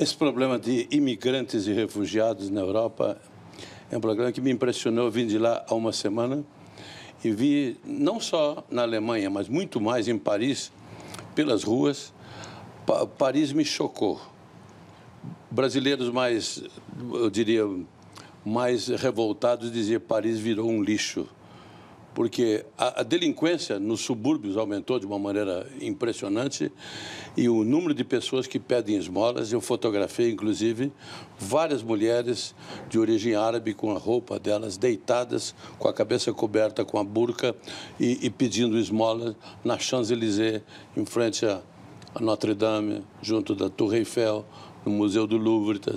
Esse problema de imigrantes e refugiados na Europa é um problema que me impressionou. Eu vim de lá há uma semana e vi, não só na Alemanha, mas muito mais em Paris, pelas ruas. Pa Paris me chocou. Brasileiros mais, eu diria, mais revoltados diziam Paris virou um lixo porque a, a, delinquência nos subúrbios aumentou de uma maneira impressionante e o número de pessoas que pedem esmolas, eu fotografei inclusive várias mulheres de origem árabe com a roupa delas deitadas, com a cabeça coberta com a burca e, e pedindo esmolas na Champs-Élysées, em frente a, a Notre Dame, junto da Torre Eiffel, no Museu do Louvre. Tá,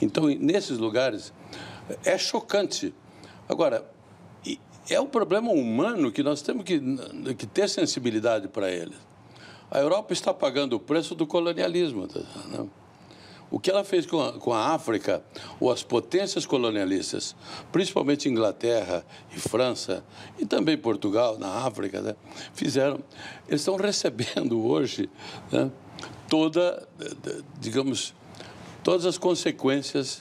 então, nesses lugares, é chocante. Agora, é um problema humano que nós temos que, que ter sensibilidade para ele. A Europa está pagando o preço do colonialismo. Tá, né? O que ela fez com a, com a, África, ou as potências colonialistas, principalmente Inglaterra e França, e também Portugal, na África, né? fizeram. Eles estão recebendo hoje né? toda, digamos, todas as consequências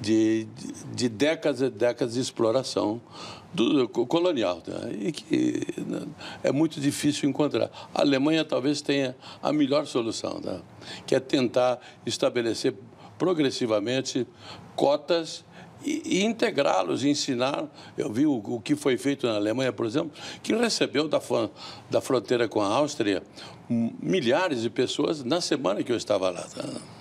de, de décadas e décadas de exploração do, colonial, né? e que né, é muito difícil encontrar. A Alemanha talvez tenha a melhor solução, né? que é tentar estabelecer progressivamente cotas e, e integrá-los, ensinar. Eu vi o, o, que foi feito na Alemanha, por exemplo, que recebeu da, da fronteira com a Áustria hum, milhares de pessoas na semana que eu estava lá. Né?